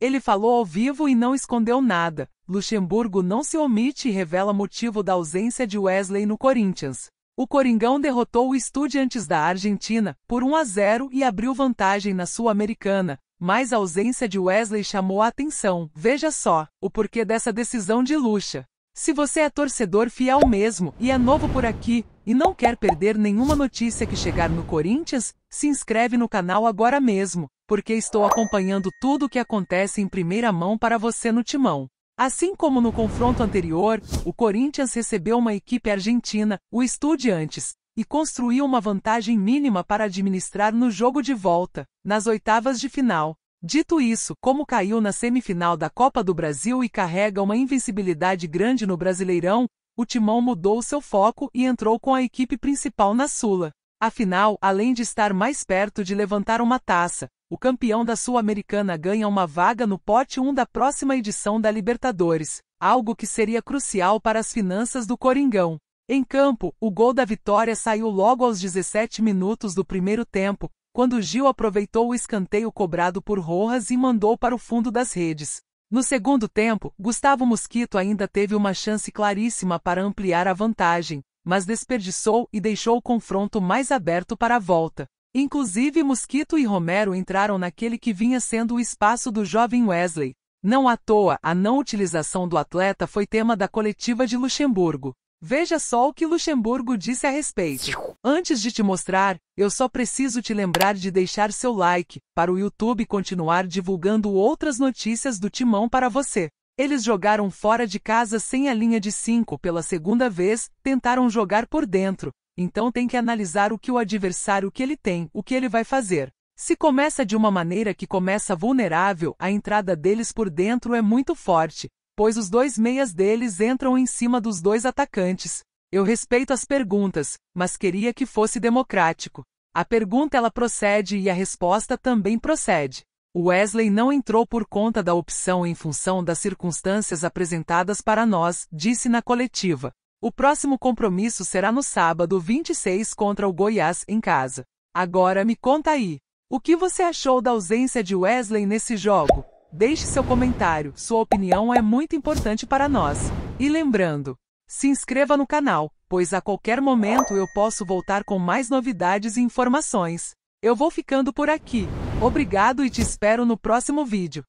Ele falou ao vivo e não escondeu nada. Luxemburgo não se omite e revela motivo da ausência de Wesley no Corinthians. O Coringão derrotou o Estudiantes da Argentina por 1 a 0 e abriu vantagem na Sul-Americana, mas a ausência de Wesley chamou a atenção. Veja só o porquê dessa decisão de Luxa. Se você é torcedor fiel mesmo e é novo por aqui, e não quer perder nenhuma notícia que chegar no Corinthians, se inscreve no canal agora mesmo, porque estou acompanhando tudo o que acontece em primeira mão para você no timão. Assim como no confronto anterior, o Corinthians recebeu uma equipe argentina, o Estudiantes, e construiu uma vantagem mínima para administrar no jogo de volta, nas oitavas de final. Dito isso, como caiu na semifinal da Copa do Brasil e carrega uma invencibilidade grande no Brasileirão, o Timão mudou seu foco e entrou com a equipe principal na Sula. Afinal, além de estar mais perto de levantar uma taça, o campeão da Sul-Americana ganha uma vaga no pote 1 da próxima edição da Libertadores, algo que seria crucial para as finanças do Coringão. Em campo, o gol da vitória saiu logo aos 17 minutos do primeiro tempo, quando Gil aproveitou o escanteio cobrado por Rojas e mandou para o fundo das redes. No segundo tempo, Gustavo Mosquito ainda teve uma chance claríssima para ampliar a vantagem, mas desperdiçou e deixou o confronto mais aberto para a volta. Inclusive Mosquito e Romero entraram naquele que vinha sendo o espaço do jovem Wesley. Não à toa, a não utilização do atleta foi tema da coletiva de Luxemburgo. Veja só o que Luxemburgo disse a respeito. Antes de te mostrar, eu só preciso te lembrar de deixar seu like, para o YouTube continuar divulgando outras notícias do Timão para você. Eles jogaram fora de casa sem a linha de 5 pela segunda vez, tentaram jogar por dentro, então tem que analisar o que o adversário que ele tem, o que ele vai fazer. Se começa de uma maneira que começa vulnerável, a entrada deles por dentro é muito forte, pois os dois meias deles entram em cima dos dois atacantes. Eu respeito as perguntas, mas queria que fosse democrático. A pergunta ela procede e a resposta também procede. Wesley não entrou por conta da opção em função das circunstâncias apresentadas para nós, disse na coletiva. O próximo compromisso será no sábado 26 contra o Goiás em casa. Agora me conta aí, o que você achou da ausência de Wesley nesse jogo? Deixe seu comentário, sua opinião é muito importante para nós. E lembrando, se inscreva no canal, pois a qualquer momento eu posso voltar com mais novidades e informações. Eu vou ficando por aqui. Obrigado e te espero no próximo vídeo.